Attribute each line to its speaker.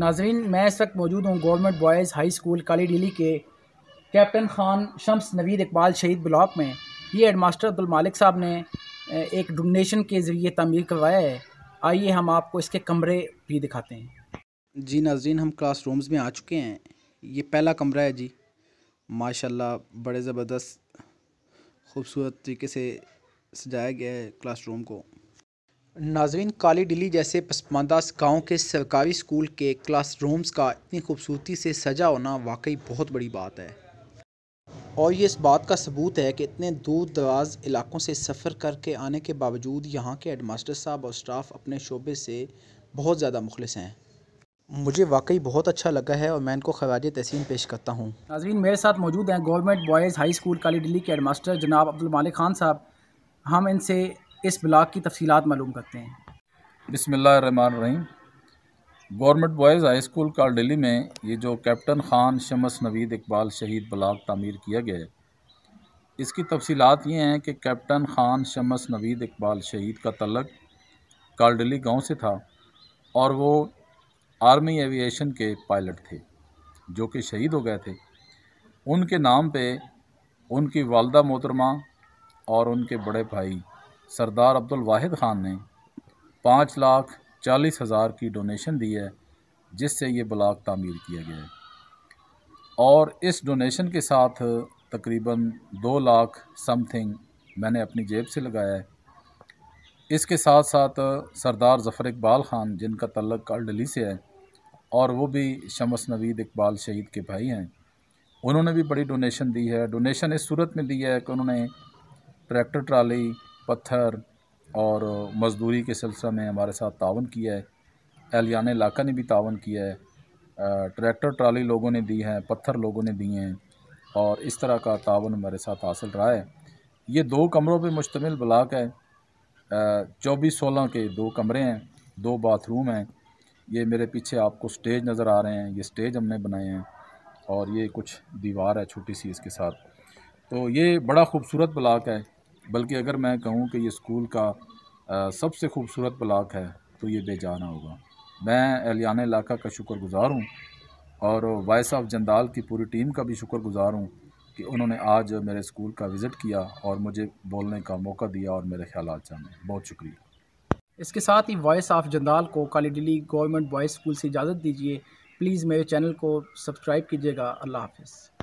Speaker 1: नाजरीन मैं इस वक्त मौजूद हूँ government boys high school Kali Dili के कैप्टन खान शम्स नवीद इकबाल शहीद ब्लॉक में ये हेडमास्टर अब्दुल मालिक साहब ने एक डोनेशन के ज़रिए तमीर करवाया है आइए हम आपको इसके कमरे भी दिखाते हैं जी नाजरीन हम क्लास रूम्स में आ चुके हैं ये पहला कमरा है जी माशा बड़े ज़बरदस्त खूबसूरत तरीके से सजाया गया है क्लास को नाजरीन काली डिली जैसे पसमानदा गाँव के सरकारी स्कूल के क्लासरूम्स का इतनी खूबसूरती से सजा होना वाकई बहुत बड़ी बात है और ये इस बात का सबूत है कि इतने दूर दराज इलाकों से सफ़र करके आने के बावजूद यहाँ के हेडमास्टर साहब और स्टाफ अपने शोबे से बहुत ज़्यादा मुखलस हैं मुझे वाकई बहुत अच्छा लगा है और मैं इनको खराज तहसीन पेश करता हूँ नाजीन मेरे साथ मौजूद हैं government boys high school Kali Dili के हेडमास्टर जनाब अब्दुल मालिक खान साहब हम इनसे इस ब्लाक की तफसीत मालूम करते हैं
Speaker 2: रही government boys high school Dili में ये जो कैप्टन ख़ान शमस नवीद इकबाल शहीद ब्लाक तमीर किया गया है इसकी तफसीत ये हैं कि कैप्टन ख़ान शमस नवीद इकबाल शहीद का तलक कालडली गांव से था और वो आर्मी एविएशन के पायलट थे जो कि शहीद हो गए थे उनके नाम पे उनकी वालदा मोहतरमा और उनके बड़े भाई सरदार अब्दुल वाहिद ख़ान ने पाँच लाख चालीस हज़ार की डोनेशन दी है जिससे ये ब्लाक तामीर किया गया है और इस डोनेशन के साथ तकरीबन दो लाख समथिंग मैंने अपनी जेब से लगाया है इसके साथ साथ सरदार ज़फ़र इकबाल ख़ान जिनका तल्लक कालडली से है और वो भी शमस नवीद इकबाल शहीद के भाई हैं उन्होंने भी बड़ी डोनेशन दी है डोनेशन इस सूरत में दी है कि उन्होंने ट्रैक्टर ट्राली पत्थर और मज़दूरी के सिलसिले में हमारे साथ तावन किया है एलियाने इलाका ने भी तावन किया है ट्रैक्टर ट्राली लोगों ने दी हैं पत्थर लोगों ने दिए हैं और इस तरह का तावन हमारे साथ हासिल रहा है ये दो कमरों पर मुश्तमिल ब्लाक है चौबीस सोलह के दो कमरे हैं दो बाथरूम हैं ये मेरे पीछे आपको स्टेज नज़र आ रहे हैं ये स्टेज हमने बनाए हैं और ये कुछ दीवार है छोटी सी इसके साथ तो ये बड़ा खूबसूरत ब्लाक है बल्कि अगर मैं कहूँ कि ये स्कूल का सबसे खूबसूरत ब्लाक है तो ये बेजाना होगा मैं एलियान इलाका का शुक्रगुज़ार हूँ और वाइस ऑफ जंदाल की पूरी टीम का भी शुक्रगुज़ार हूँ कि उन्होंने आज मेरे स्कूल का विज़िट किया और मुझे बोलने का मौका दिया और मेरे ख्याल जाने बहुत शुक्रिया
Speaker 1: इसके साथ ही वॉइस ऑफ जंदाल को Kali Dili government boys school से इजाज़त दीजिए प्लीज़ मेरे चैनल को सब्सक्राइब कीजिएगा अल्लाह हाफिज़